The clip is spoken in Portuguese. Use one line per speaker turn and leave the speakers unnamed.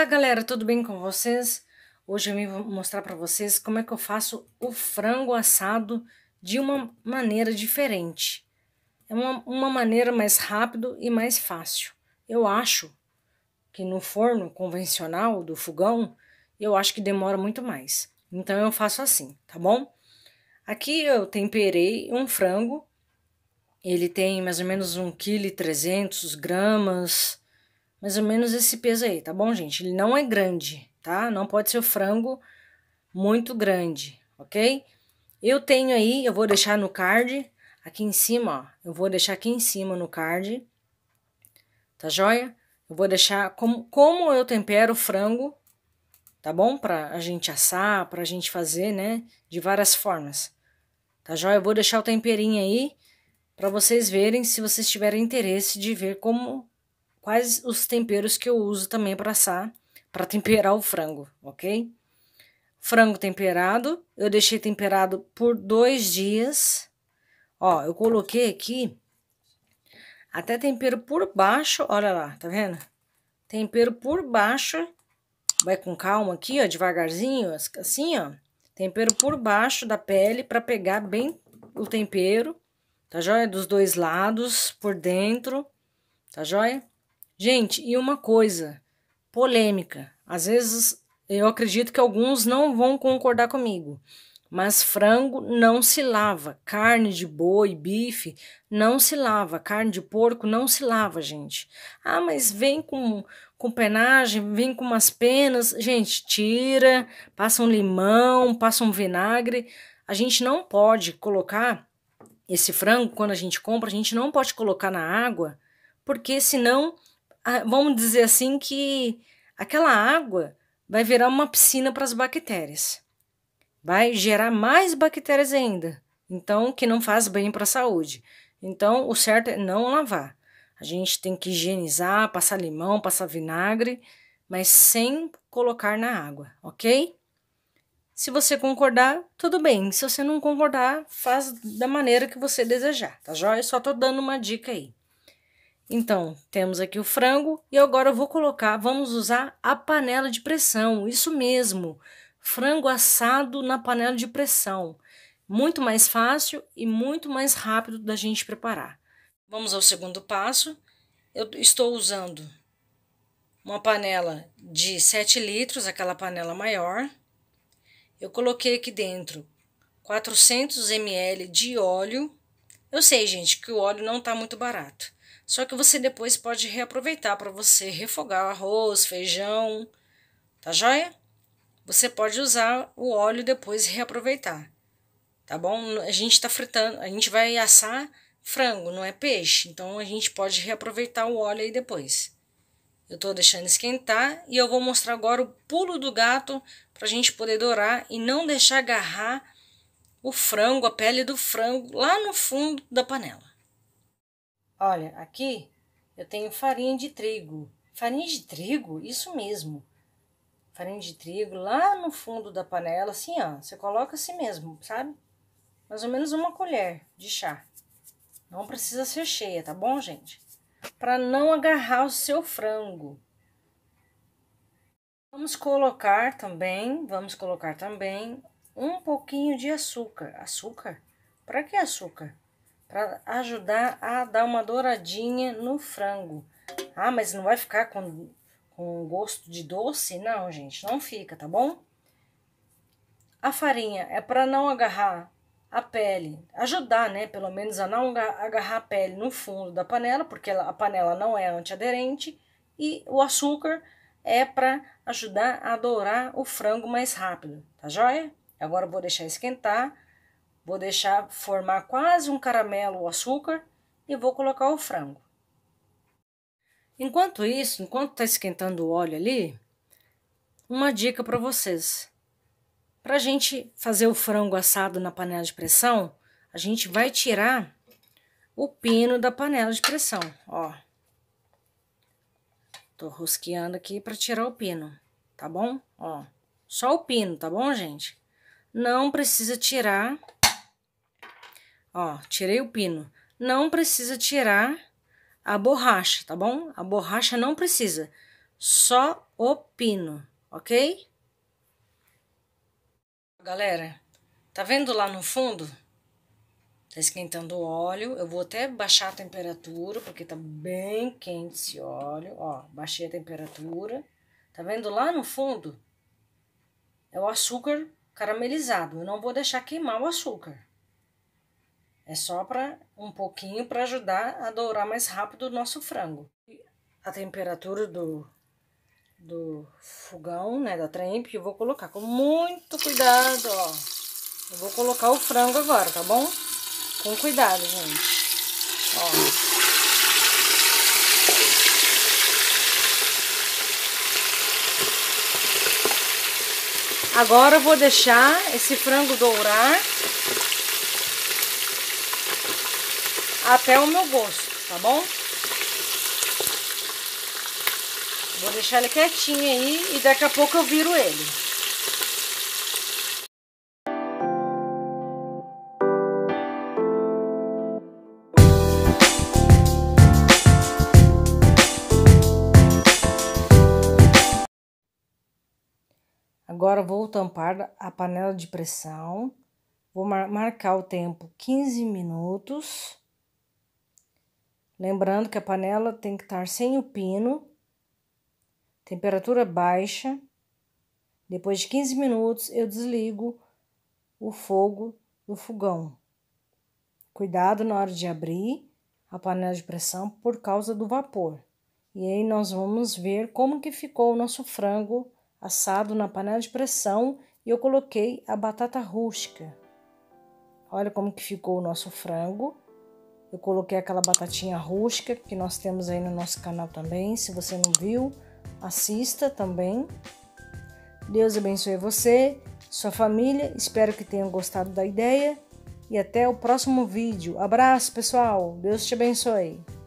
Olá galera, tudo bem com vocês? Hoje eu vou mostrar para vocês como é que eu faço o frango assado de uma maneira diferente. É uma, uma maneira mais rápido e mais fácil. Eu acho que no forno convencional do fogão, eu acho que demora muito mais. Então eu faço assim, tá bom? Aqui eu temperei um frango. Ele tem mais ou menos 1,3 kg, gramas mais ou menos esse peso aí, tá bom, gente? Ele não é grande, tá? Não pode ser o frango muito grande, ok? Eu tenho aí, eu vou deixar no card, aqui em cima, ó. Eu vou deixar aqui em cima no card, tá joia? Eu vou deixar como, como eu tempero o frango, tá bom? Pra a gente assar, pra gente fazer, né? De várias formas, tá joia? Eu vou deixar o temperinho aí pra vocês verem, se vocês tiverem interesse de ver como quais os temperos que eu uso também para assar, para temperar o frango, ok? Frango temperado, eu deixei temperado por dois dias. Ó, eu coloquei aqui até tempero por baixo, olha lá, tá vendo? Tempero por baixo, vai com calma aqui, ó, devagarzinho, assim, ó. Tempero por baixo da pele para pegar bem o tempero, tá joia? Dos dois lados, por dentro, tá joia? Gente, e uma coisa polêmica. Às vezes eu acredito que alguns não vão concordar comigo, mas frango não se lava, carne de boi, bife não se lava, carne de porco não se lava, gente. Ah, mas vem com com penagem, vem com umas penas. Gente, tira, passa um limão, passa um vinagre. A gente não pode colocar esse frango quando a gente compra, a gente não pode colocar na água, porque senão vamos dizer assim, que aquela água vai virar uma piscina para as bactérias. Vai gerar mais bactérias ainda, então que não faz bem para a saúde. Então, o certo é não lavar. A gente tem que higienizar, passar limão, passar vinagre, mas sem colocar na água, ok? Se você concordar, tudo bem. Se você não concordar, faz da maneira que você desejar, tá joia? Só tô dando uma dica aí. Então, temos aqui o frango e agora eu vou colocar, vamos usar a panela de pressão, isso mesmo, frango assado na panela de pressão. Muito mais fácil e muito mais rápido da gente preparar. Vamos ao segundo passo. Eu estou usando uma panela de 7 litros, aquela panela maior. Eu coloquei aqui dentro 400 ml de óleo. Eu sei, gente, que o óleo não está muito barato só que você depois pode reaproveitar para você refogar arroz, feijão, tá joia? Você pode usar o óleo depois e reaproveitar, tá bom? A gente tá fritando, a gente vai assar frango, não é peixe, então a gente pode reaproveitar o óleo aí depois. Eu estou deixando esquentar e eu vou mostrar agora o pulo do gato para a gente poder dourar e não deixar agarrar o frango, a pele do frango lá no fundo da panela. Olha, aqui eu tenho farinha de trigo. Farinha de trigo? Isso mesmo. Farinha de trigo lá no fundo da panela, assim, ó. Você coloca assim mesmo, sabe? Mais ou menos uma colher de chá. Não precisa ser cheia, tá bom, gente? Para não agarrar o seu frango. Vamos colocar também, vamos colocar também um pouquinho de açúcar. Açúcar? Para que açúcar? para ajudar a dar uma douradinha no frango. Ah, mas não vai ficar com, com gosto de doce? Não, gente, não fica, tá bom? A farinha é para não agarrar a pele, ajudar, né, pelo menos a não agarrar a pele no fundo da panela, porque a panela não é antiaderente, e o açúcar é para ajudar a dourar o frango mais rápido, tá joia? Agora eu vou deixar esquentar Vou deixar formar quase um caramelo o açúcar e vou colocar o frango. Enquanto isso, enquanto está esquentando o óleo ali, uma dica para vocês. Para a gente fazer o frango assado na panela de pressão, a gente vai tirar o pino da panela de pressão, ó. Tô rosqueando aqui para tirar o pino, tá bom? Ó, só o pino, tá bom, gente? Não precisa tirar Ó, tirei o pino. Não precisa tirar a borracha, tá bom? A borracha não precisa, só o pino, ok? Galera, tá vendo lá no fundo? Tá esquentando o óleo. Eu vou até baixar a temperatura, porque tá bem quente esse óleo. Ó, baixei a temperatura. Tá vendo lá no fundo? É o açúcar caramelizado. Eu não vou deixar queimar o açúcar. É só para um pouquinho para ajudar a dourar mais rápido o nosso frango. A temperatura do, do fogão, né, da trempe, eu vou colocar com muito cuidado, ó. Eu vou colocar o frango agora, tá bom? Com cuidado, gente. Ó. Agora eu vou deixar esse frango dourar até o meu gosto, tá bom? Vou deixar ele quietinho aí e daqui a pouco eu viro ele. Agora vou tampar a panela de pressão, vou mar marcar o tempo 15 minutos Lembrando que a panela tem que estar sem o pino, temperatura baixa. Depois de 15 minutos, eu desligo o fogo do fogão. Cuidado na hora de abrir a panela de pressão por causa do vapor. E aí nós vamos ver como que ficou o nosso frango assado na panela de pressão e eu coloquei a batata rústica. Olha como que ficou o nosso frango eu coloquei aquela batatinha rústica que nós temos aí no nosso canal também. Se você não viu, assista também. Deus abençoe você, sua família. Espero que tenham gostado da ideia. E até o próximo vídeo. Abraço, pessoal. Deus te abençoe.